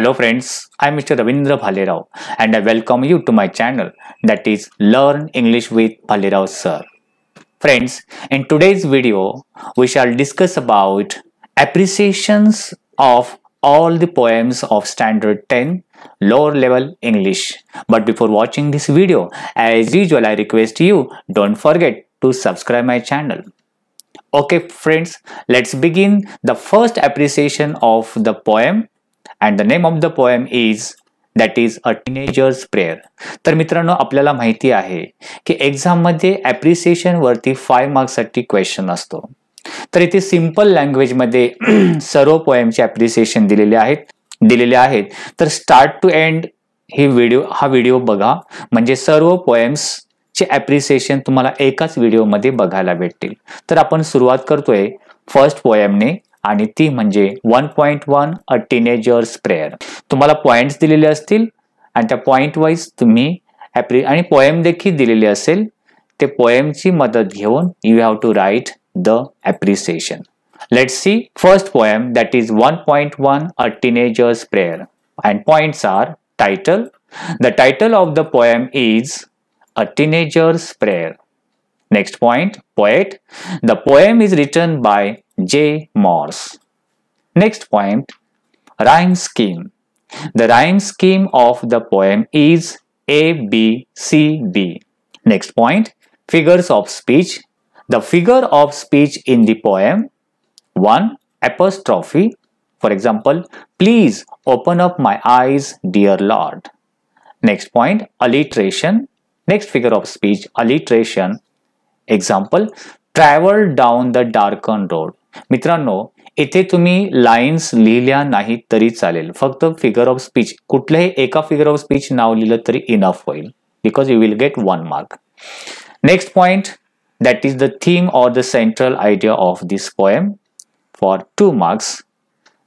Hello friends, I am Mr. Ravindra Bhalerao and I welcome you to my channel that is Learn English with Bhalerao Sir. Friends, in today's video, we shall discuss about appreciations of all the poems of standard 10 lower level English. But before watching this video, as usual I request you don't forget to subscribe my channel. Okay friends, let's begin the first appreciation of the poem and the name of the poem is that is a teenager's prayer तर मित्रांनो आपल्याला माहिती आहे की एक्झाममध्ये वरती फाय मार्क्ससाठी question असतो तर इथे सिम्पल लँग्वेजमध्ये सर्व पोएमचे ऍप्रिसिएशन दिलेले आहेत दिलेले आहेत तर स्टार्ट टू एंड ही व्हिडिओ हा व्हिडिओ बघा म्हणजे सर्व पोएम्स चे ऍप्रिसिएशन तुम्हाला एकाच व्हिडिओमध्ये बघायला भेटतील तर आपण सुरुवात करतोय फर्स्ट पोएमने आणि ती म्हणजे one point one a teenager's prayer तुम्हाला पॉईंट्स दिलेले असतील आणि त्या पॉईंट वाईज तुम्ही ॲप्रि आणि पोएम देखील दिलेली असेल ते पोएमची मदत घेऊन you have to write the appreciation let see first poem that is one point one a teenager's prayer and point are title the title of the poem is a teenager's prayer Next point, poet. The poem is written by J. Morse. Next point, rhyme scheme. The rhyme scheme of the poem is A, B, C, D. Next point, figures of speech. The figure of speech in the poem 1. Apostrophe. For example, please open up my eyes, dear Lord. Next point, alliteration. Next figure of speech, alliteration. Example travel down the darken road मित्रांनो इथे तुम्ही lines लिहिल्या नाहीत तरी चालेल फक्त figure of speech कुठल्याही एका फिगर ऑफ स्पीच नाव लिहिलं तरी इनफ होईल because you will get one mark next point that is the theme or the central idea of this poem for two marks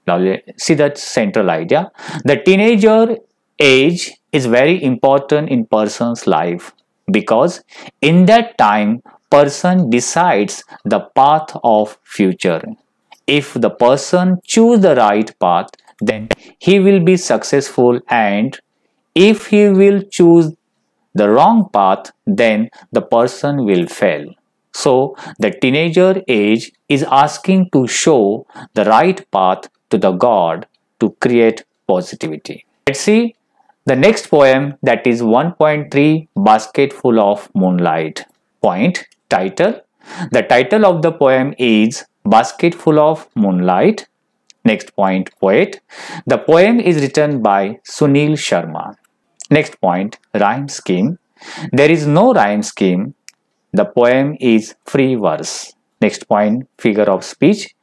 लावले see the central idea the teenager age is very important in person's life because in that time person decides the path of future. If the person choose the right path, then he will be successful and if he will choose the wrong path, then the person will fail. So the teenager age is asking to show the right path to the God to create positivity. Let's see the next poem that is 1.3 Basket Full of Moonlight. Point title. The title of the poem is "Basket Full of Moonlight. Next point, poet. The poem is written by Sunil Sharma. Next point, rhyme scheme. There is no rhyme scheme. The poem is free verse. Next point, figure of speech.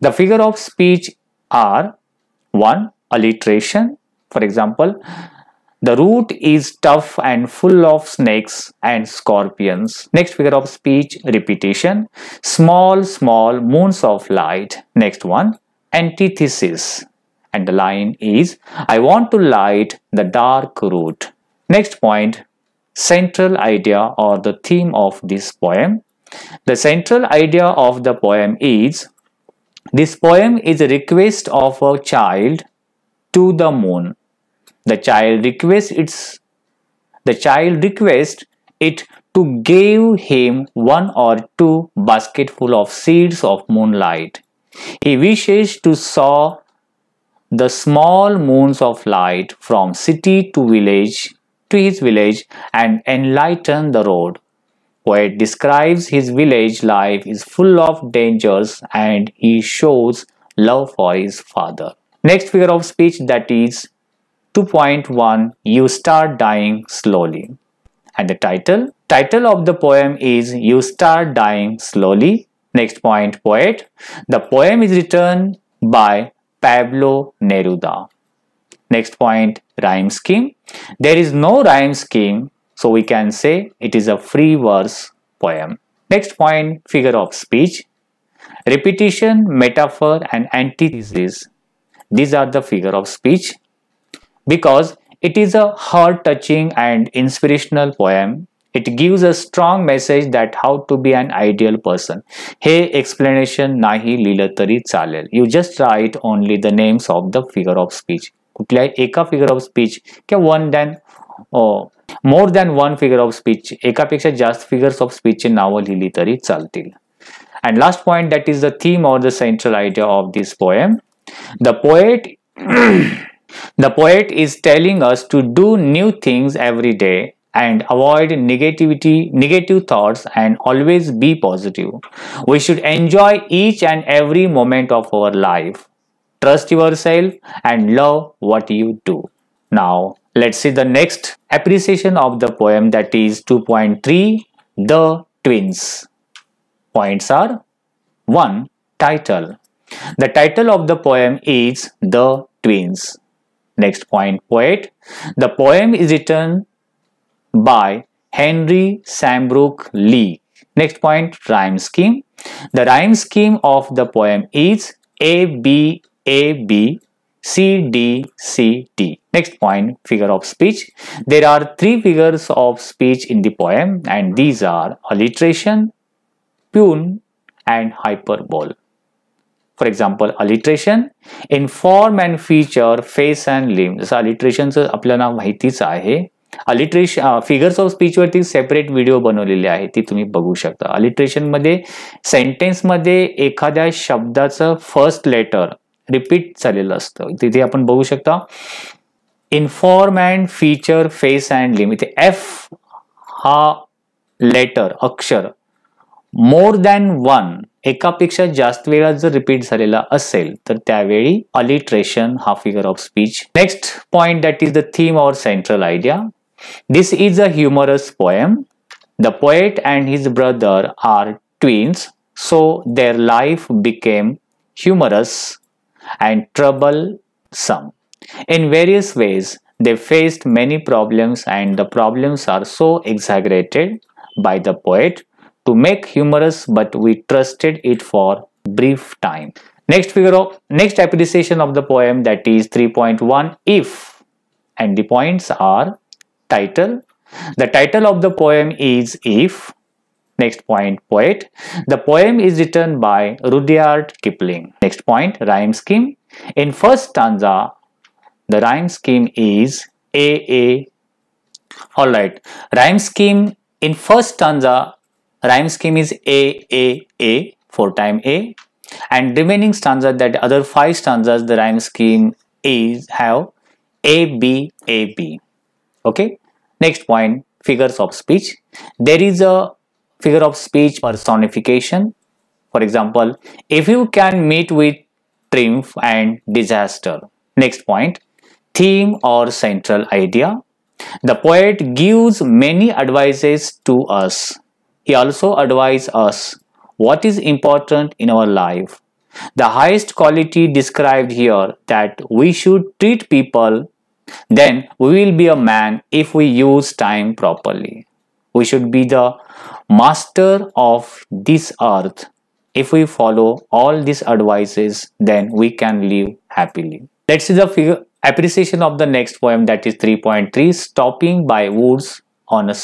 The figure of speech are 1. Alliteration. For example, the root is tough and full of snakes and scorpions. Next figure of speech repetition. Small, small moons of light. Next one, antithesis. And the line is, I want to light the dark root. Next point, central idea or the theme of this poem. The central idea of the poem is, this poem is a request of a child to the moon the child requests its the child requests it to give him one or two basketful of seeds of moonlight. He wishes to sow the small moons of light from city to village to his village and enlighten the road. Poet describes his village life is full of dangers and he shows love for his father. Next figure of speech that is 2.1 You Start Dying Slowly. And the title? Title of the poem is You Start Dying Slowly. Next point, poet. The poem is written by Pablo Neruda. Next point, rhyme scheme. There is no rhyme scheme, so we can say it is a free verse poem. Next point, figure of speech. Repetition, metaphor and antithesis. These are the figure of speech because it is a heart-touching and inspirational poem. It gives a strong message that how to be an ideal person. Hey, explanation nahi lila tari chalel. You just write only the names of the figure of speech. Kutlai eka figure of speech ke one than oh, more than one figure of speech. Eka picture just figures of speech nawa lili tari chaltil. And last point that is the theme or the central idea of this poem. The poet The poet is telling us to do new things every day and avoid negativity, negative thoughts and always be positive. We should enjoy each and every moment of our life. Trust yourself and love what you do. Now, let's see the next appreciation of the poem that is 2.3 The Twins. Points are 1. Title. The title of the poem is The Twins. Next point, poet. The poem is written by Henry Sambrook Lee. Next point, rhyme scheme. The rhyme scheme of the poem is A, B, A, B, C, D, C, D. Next point, figure of speech. There are three figures of speech in the poem and these are alliteration, pun and hyperbole. For example, alliteration in form and feature face and limb जसं alliteration आपल्याला माहितीच आहे alliteration figures of वरती separate video बनवलेले आहे ती तुम्ही बघू शकता सेंटेन्स सेंटेन्समध्ये एखाद्या शब्दाचं फर्स्ट लेटर रिपीट झालेलं असतं तिथे आपण बघू शकता form and feature face and limb इथे एफ हा लेटर अक्षर मोर दॅन वन एकापेक्षा जास्त वेळा जर रिपीट झालेला असेल तर त्यावेळी अलिट्रेशन हा figure of speech next point that is the theme or central idea this is a humorous poem the poet and his brother are twins so their life became humorous and troublesome in various ways they faced many problems and the problems are so exaggerated by the poet to make humorous but we trusted it for brief time. Next figure of next appreciation of the poem that is 3.1 if and the points are title. The title of the poem is if. Next point poet. The poem is written by Rudyard Kipling. Next point rhyme scheme. In first stanza the rhyme scheme is AA. Alright, rhyme scheme in first stanza rhyme scheme is A, A, A, four time A. And remaining stanzas, that other five stanzas, the rhyme scheme is have A, B, A, B. Okay. Next point, figures of speech. There is a figure of speech personification. For example, if you can meet with triumph and disaster. Next point, theme or central idea. The poet gives many advices to us he also advised us what is important in our life. The highest quality described here that we should treat people, then we will be a man if we use time properly. We should be the master of this earth. If we follow all these advices, then we can live happily. Let's see the appreciation of the next poem that is 3.3 Stopping by Woods on a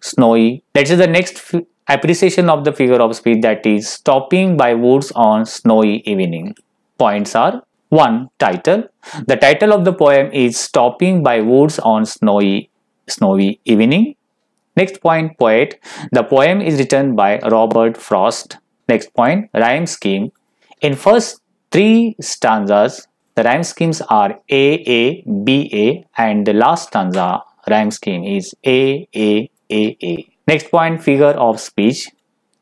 snowy. Let's the next appreciation of the figure of speech that is stopping by woods on snowy evening. Points are 1. Title. The title of the poem is Stopping by Woods on Snowy, Snowy Evening. Next point, poet. The poem is written by Robert Frost. Next point, rhyme scheme. In first three stanzas, the rhyme schemes are A, A, B, A and the last stanza rhyme scheme is A, A, AA. Next point figure of speech,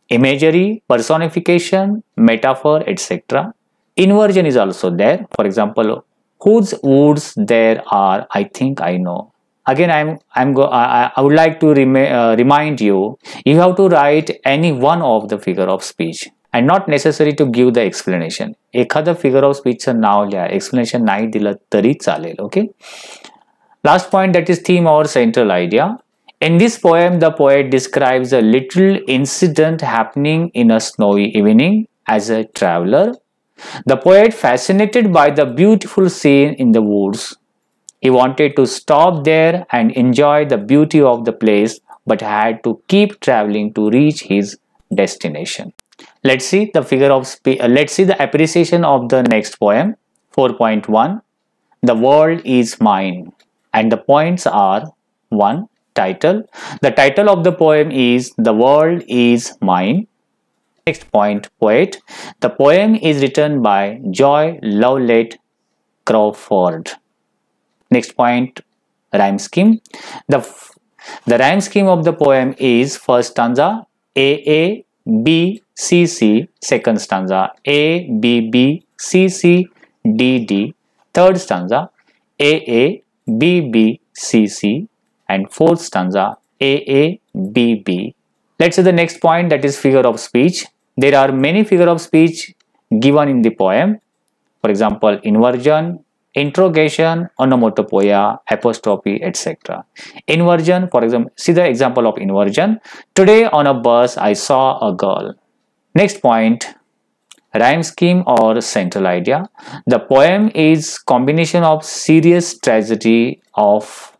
imagery, personification, metaphor, etc. Inversion is also there. For example, whose words there are, I think I know. Again, I'm, I'm go, I, I would like to rem uh, remind you, you have to write any one of the figure of speech and not necessary to give the explanation. एखादं figure of speech नाव लिहा explanation नाही दिलं तरी चालेल Last point that is theme or central idea. In this poem, the poet describes a little incident happening in a snowy evening as a traveler. The poet fascinated by the beautiful scene in the woods. He wanted to stop there and enjoy the beauty of the place but had to keep traveling to reach his destination. Let's see the figure of speech. Uh, let's see the appreciation of the next poem 4.1. The world is mine and the points are 1 title. The title of the poem is The World is Mine. Next point, poet. The poem is written by Joy Lovelet Crawford. Next point, rhyme scheme. The, the rhyme scheme of the poem is first stanza A A B C C, second stanza A B B C C D D, third stanza A A B B C C and fourth stanza AABB. Let's see the next point that is figure of speech. There are many figure of speech given in the poem. For example, inversion, interrogation, onomatopoeia, apostrophe, etc. Inversion, for example, see the example of inversion. Today on a bus, I saw a girl. Next point, rhyme scheme or central idea. The poem is combination of serious tragedy of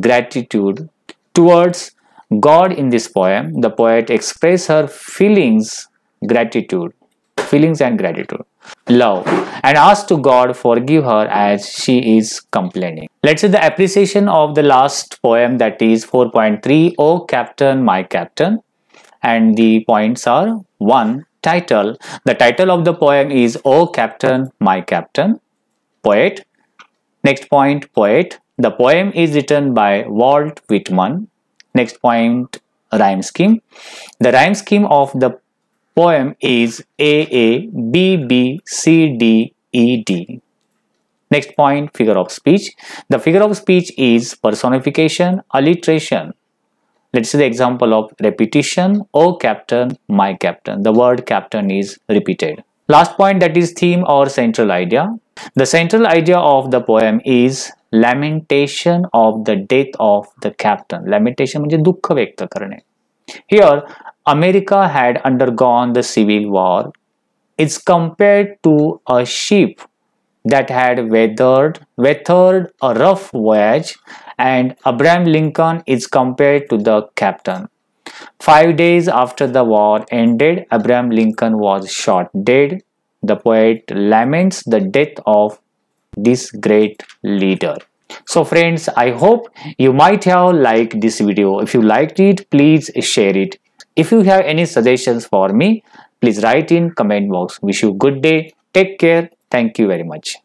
gratitude towards God in this poem. The poet expresses her feelings, gratitude, feelings and gratitude, love, and asks to God forgive her as she is complaining. Let's see the appreciation of the last poem that is 4.3, O Captain, My Captain. And the points are 1. Title. The title of the poem is O Captain, My Captain. Poet. Next point, poet. The poem is written by Walt Whitman. Next point, rhyme scheme. The rhyme scheme of the poem is A A B B C D E D. Next point, figure of speech. The figure of speech is personification, alliteration. Let's see the example of repetition. Oh captain, my captain. The word captain is repeated. Last point that is theme or central idea. The central idea of the poem is lamentation of the death of the captain. Lamentation means दुःख व्यक्त karne. Here, America had undergone the civil war. It's compared to a ship that had weathered, weathered a rough voyage and Abraham Lincoln is compared to the captain. Five days after the war ended, Abraham Lincoln was shot dead the poet laments the death of this great leader. So friends, I hope you might have liked this video. If you liked it, please share it. If you have any suggestions for me, please write in comment box. Wish you good day. Take care. Thank you very much.